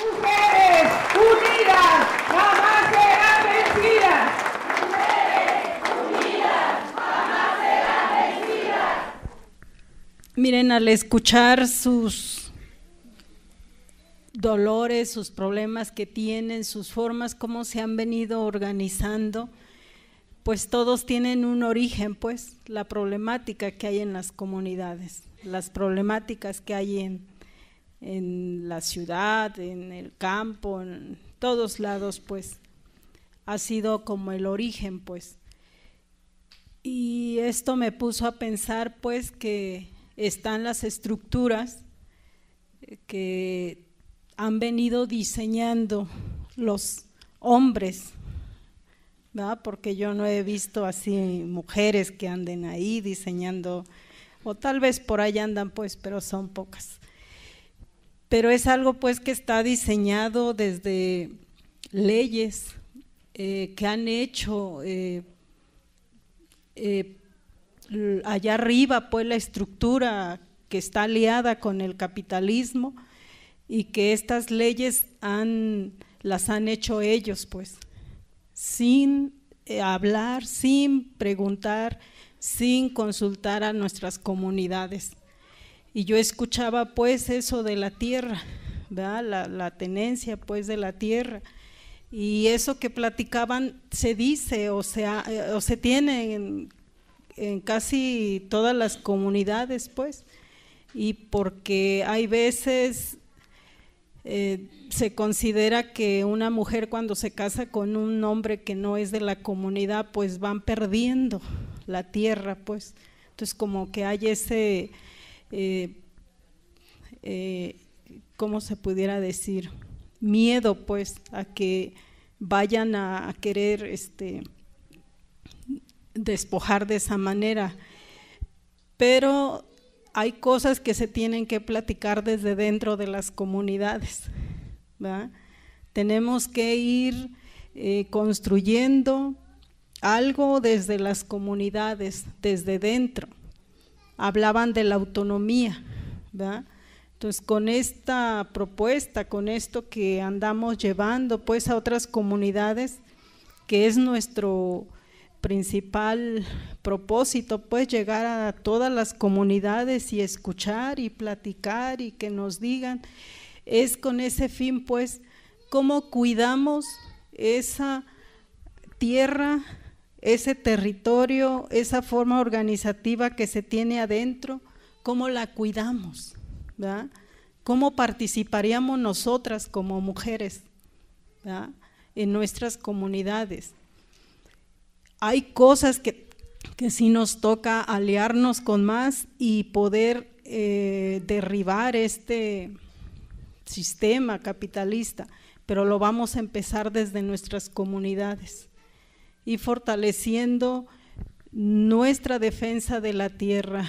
Mujeres unidas jamás serán vencidas. Mujeres unidas jamás serán vencidas. Miren, al escuchar sus dolores, sus problemas que tienen, sus formas, cómo se han venido organizando, pues todos tienen un origen, pues la problemática que hay en las comunidades, las problemáticas que hay en, en la ciudad, en el campo, en todos lados, pues ha sido como el origen, pues. Y esto me puso a pensar, pues, que están las estructuras que han venido diseñando los hombres, ¿verdad? Porque yo no he visto así mujeres que anden ahí diseñando, o tal vez por ahí andan, pues, pero son pocas pero es algo pues que está diseñado desde leyes eh, que han hecho eh, eh, allá arriba pues la estructura que está aliada con el capitalismo y que estas leyes han, las han hecho ellos pues, sin hablar, sin preguntar, sin consultar a nuestras comunidades. Y yo escuchaba pues eso de la tierra, ¿verdad? La, tenencia pues de la tierra. Y eso que platicaban se dice o, se eh, tiene en, casi todas las comunidades pues. Y porque hay veces eh, se considera que una mujer cuando se casa con un hombre que no es de la comunidad, pues van perdiendo la tierra, pues. Entonces como que hay ese, eh, eh, ¿cómo se pudiera decir? Miedo, pues, a que vayan a, querer este, despojar de esa manera. Pero hay cosas que se tienen que platicar desde dentro de las comunidades. Tenemos que ir eh, construyendo algo desde las comunidades, desde dentro hablaban de la autonomía, ¿verdad? Entonces, con esta propuesta, con esto que andamos llevando pues a otras comunidades, que es nuestro principal propósito, pues llegar a todas las comunidades y escuchar y platicar y que nos digan, es con ese fin pues cómo cuidamos esa tierra ese territorio, esa forma organizativa que se tiene adentro, cómo la cuidamos, cómo participaríamos nosotras como mujeres en nuestras comunidades. Hay cosas que, que sí nos toca aliarnos con más y poder eh, derribar este sistema capitalista, pero lo vamos a empezar desde nuestras comunidades y fortaleciendo nuestra defensa de la tierra,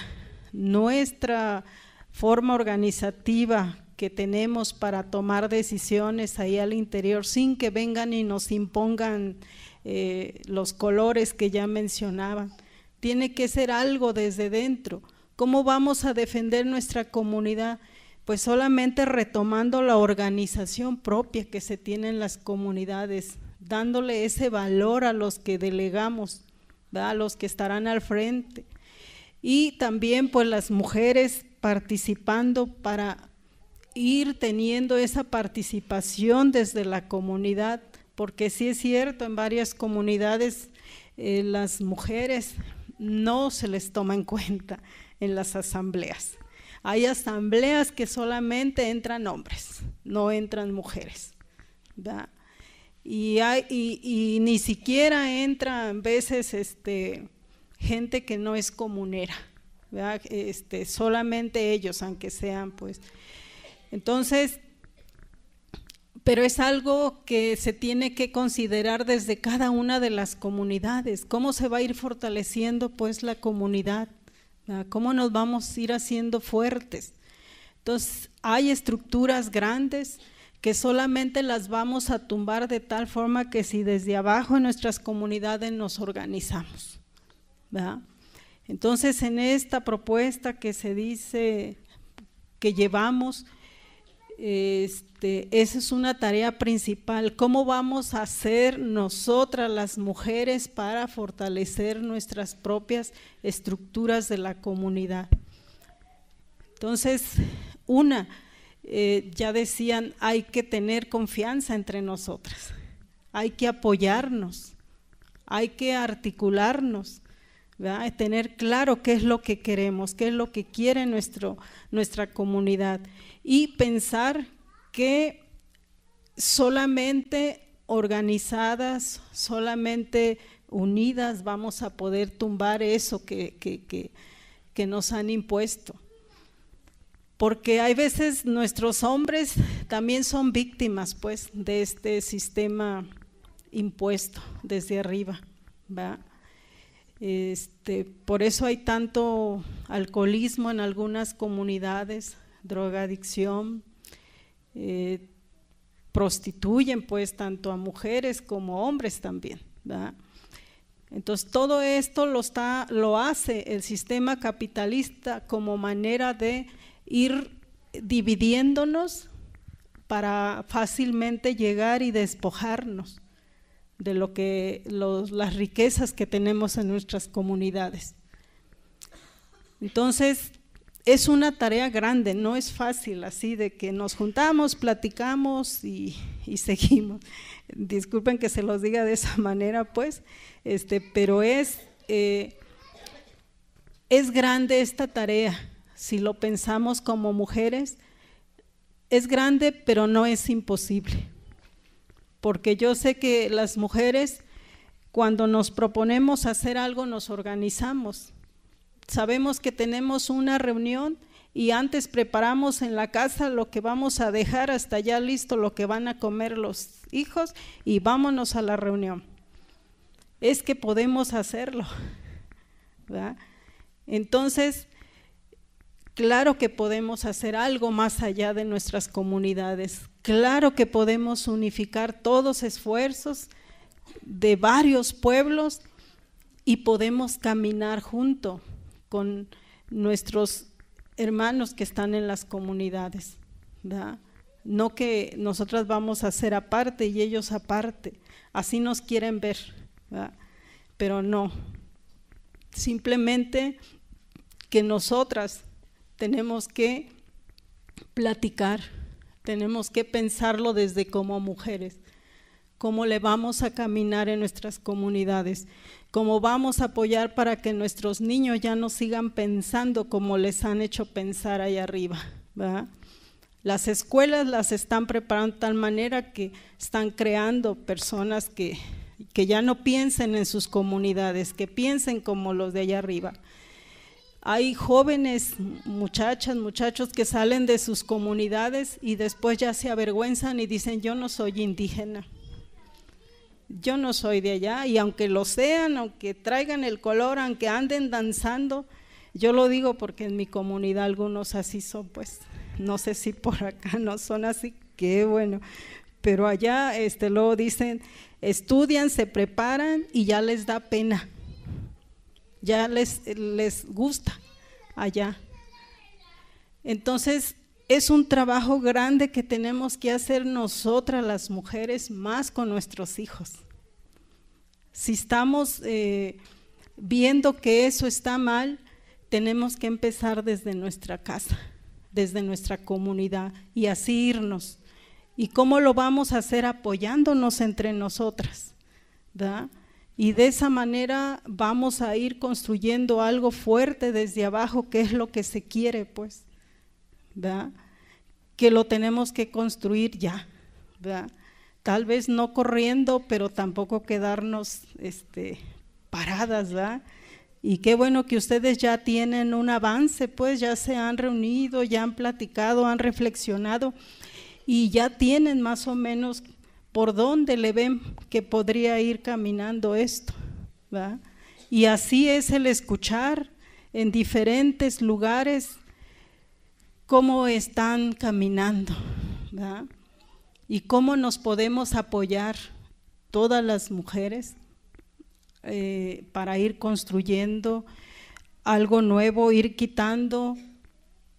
nuestra forma organizativa que tenemos para tomar decisiones ahí al interior sin que vengan y nos impongan eh, los colores que ya mencionaban. Tiene que ser algo desde dentro. ¿Cómo vamos a defender nuestra comunidad? Pues solamente retomando la organización propia que se tiene en las comunidades, dándole ese valor a los que delegamos, a los que estarán al frente. Y también pues las mujeres participando para ir teniendo esa participación desde la comunidad, porque sí es cierto, en varias comunidades eh, las mujeres no se les toma en cuenta en las asambleas. Hay asambleas que solamente entran hombres, no entran mujeres. ¿verdad? Y, ni siquiera entran a veces este, gente que no es comunera, este, solamente ellos, aunque sean, pues. Entonces, pero es algo que se tiene que considerar desde cada una de las comunidades, cómo se va a ir fortaleciendo pues la comunidad, cómo nos vamos a ir haciendo fuertes. Entonces, hay estructuras grandes, que solamente las vamos a tumbar de tal forma que si desde abajo en nuestras comunidades nos organizamos. Entonces, en esta propuesta que se dice que llevamos, este, esa es una tarea principal. ¿Cómo vamos a hacer nosotras las mujeres para fortalecer nuestras propias estructuras de la comunidad? Entonces, una, eh, ya decían, hay que tener confianza entre nosotras, hay que apoyarnos, hay que articularnos, tener claro qué es lo que queremos, qué es lo que quiere nuestro, nuestra comunidad y pensar que solamente organizadas, solamente unidas vamos a poder tumbar eso que nos han impuesto porque hay veces nuestros hombres también son víctimas pues de este sistema impuesto desde arriba. Este, por eso hay tanto alcoholismo en algunas comunidades, drogadicción, eh, prostituyen pues tanto a mujeres como a hombres también. Entonces todo esto lo, está, lo hace el sistema capitalista como manera de ir dividiéndonos para fácilmente llegar y despojarnos de lo que las riquezas que tenemos en nuestras comunidades. Entonces, es una tarea grande, no es fácil así de que nos juntamos, platicamos y, seguimos. Disculpen que se los diga de esa manera, pues, este, pero es, eh, es grande esta tarea si lo pensamos como mujeres, es grande, pero no es imposible. Porque yo sé que las mujeres, cuando nos proponemos hacer algo, nos organizamos. Sabemos que tenemos una reunión y antes preparamos en la casa lo que vamos a dejar hasta ya listo, lo que van a comer los hijos y vámonos a la reunión. Es que podemos hacerlo. Entonces, Claro que podemos hacer algo más allá de nuestras comunidades. Claro que podemos unificar todos esfuerzos de varios pueblos y podemos caminar junto con nuestros hermanos que están en las comunidades. No que nosotras vamos a ser aparte y ellos aparte. Así nos quieren ver. Pero no. Simplemente que nosotras tenemos que platicar, tenemos que pensarlo desde como mujeres, cómo le vamos a caminar en nuestras comunidades, cómo vamos a apoyar para que nuestros niños ya no sigan pensando como les han hecho pensar allá arriba. Las escuelas las están preparando de tal manera que están creando personas que ya no piensen en sus comunidades, que piensen como los de allá arriba. Hay jóvenes, muchachas, muchachos que salen de sus comunidades y después ya se avergüenzan y dicen, yo no soy indígena, yo no soy de allá, y aunque lo sean, aunque traigan el color, aunque anden danzando, yo lo digo porque en mi comunidad algunos así son, pues no sé si por acá no son así, qué bueno, pero allá este, luego dicen, estudian, se preparan y ya les da pena ya les, les gusta allá. Entonces, es un trabajo grande que tenemos que hacer nosotras las mujeres, más con nuestros hijos. Si estamos eh, viendo que eso está mal, tenemos que empezar desde nuestra casa, desde nuestra comunidad y así irnos. ¿Y cómo lo vamos a hacer apoyándonos entre nosotras? ¿da? Y de esa manera vamos a ir construyendo algo fuerte desde abajo, que es lo que se quiere, pues, ¿verdad? Que lo tenemos que construir ya, ¿verdad? Tal vez no corriendo, pero tampoco quedarnos este, paradas, ¿verdad? Y qué bueno que ustedes ya tienen un avance, pues ya se han reunido, ya han platicado, han reflexionado y ya tienen más o menos por dónde le ven que podría ir caminando esto. Y así es el escuchar en diferentes lugares cómo están caminando y cómo nos podemos apoyar todas las mujeres eh, para ir construyendo algo nuevo, ir quitando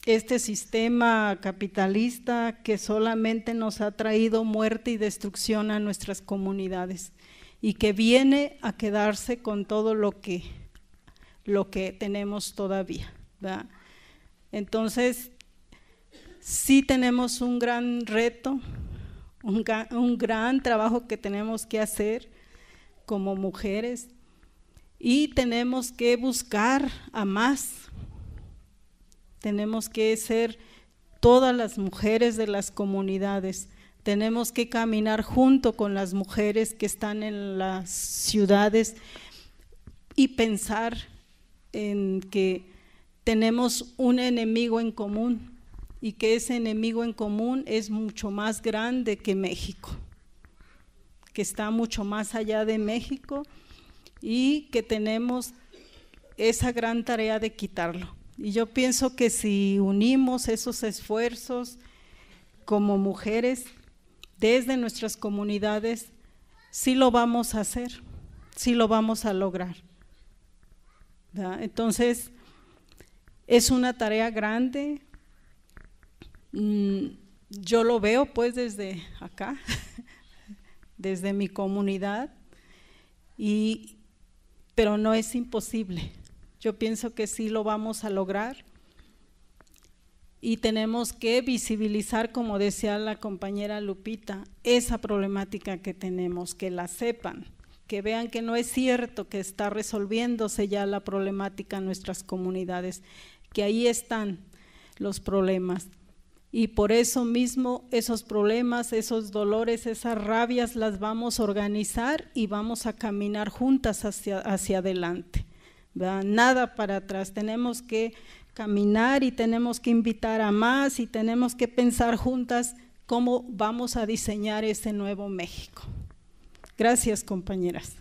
este sistema capitalista que solamente nos ha traído muerte y destrucción a nuestras comunidades y que viene a quedarse con todo lo que, lo que tenemos todavía. Entonces, sí tenemos un gran reto, un, un gran trabajo que tenemos que hacer como mujeres y tenemos que buscar a más tenemos que ser todas las mujeres de las comunidades, tenemos que caminar junto con las mujeres que están en las ciudades y pensar en que tenemos un enemigo en común y que ese enemigo en común es mucho más grande que México, que está mucho más allá de México y que tenemos esa gran tarea de quitarlo. Y yo pienso que si unimos esos esfuerzos como mujeres desde nuestras comunidades, sí lo vamos a hacer, sí lo vamos a lograr. Entonces, es una tarea grande. Mm, yo lo veo pues desde acá, desde mi comunidad, y, pero no es imposible. Yo pienso que sí lo vamos a lograr y tenemos que visibilizar, como decía la compañera Lupita, esa problemática que tenemos, que la sepan, que vean que no es cierto que está resolviéndose ya la problemática en nuestras comunidades, que ahí están los problemas. Y por eso mismo esos problemas, esos dolores, esas rabias las vamos a organizar y vamos a caminar juntas hacia, hacia adelante nada para atrás. Tenemos que caminar y tenemos que invitar a más y tenemos que pensar juntas cómo vamos a diseñar ese nuevo México. Gracias, compañeras.